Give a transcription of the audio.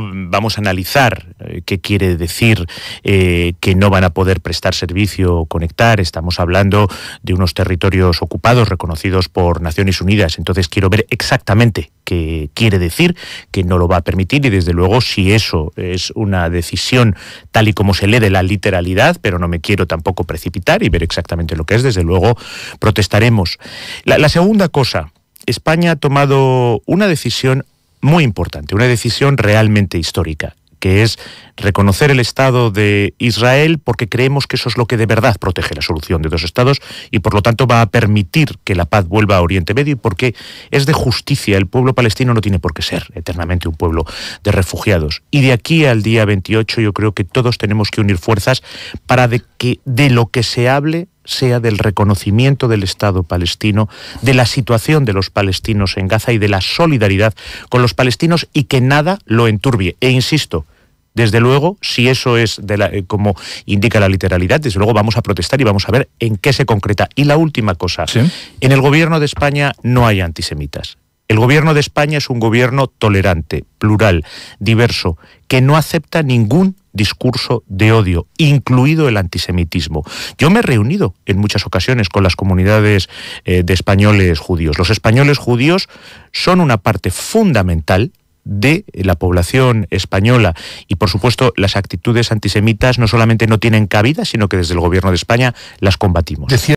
vamos a analizar eh, qué quiere decir eh, que no van a poder prestar servicio o conectar. Estamos hablando de unos territorios ocupados reconocidos por Naciones Unidas. Entonces, quiero ver exactamente qué quiere decir, que no lo va a permitir y desde luego si eso es una decisión tal y como se lee de la literalidad, pero no me quiero tampoco precipitar y ver exactamente lo que es, desde luego protestaremos. la segunda cosa, España ha tomado una decisión muy importante, una decisión realmente histórica, que es reconocer el Estado de Israel porque creemos que eso es lo que de verdad protege la solución de dos Estados y por lo tanto va a permitir que la paz vuelva a Oriente Medio y porque es de justicia. El pueblo palestino no tiene por qué ser eternamente un pueblo de refugiados. Y de aquí al día 28 yo creo que todos tenemos que unir fuerzas para que de lo que se hable sea del reconocimiento del Estado palestino, de la situación de los palestinos en Gaza y de la solidaridad con los palestinos y que nada lo enturbie. E insisto, desde luego, si eso es de la, eh, como indica la literalidad, desde luego vamos a protestar y vamos a ver en qué se concreta. Y la última cosa, en el gobierno de España no hay antisemitas. El gobierno de España es un gobierno tolerante, plural, diverso, que no acepta ningún discurso de odio, incluido el antisemitismo. Yo me he reunido en muchas ocasiones con las comunidades eh, de españoles judíos. Los españoles judíos son una parte fundamental de la población española. Y por supuesto, las actitudes antisemitas no solamente no tienen cabida, sino que desde el gobierno de España las combatimos.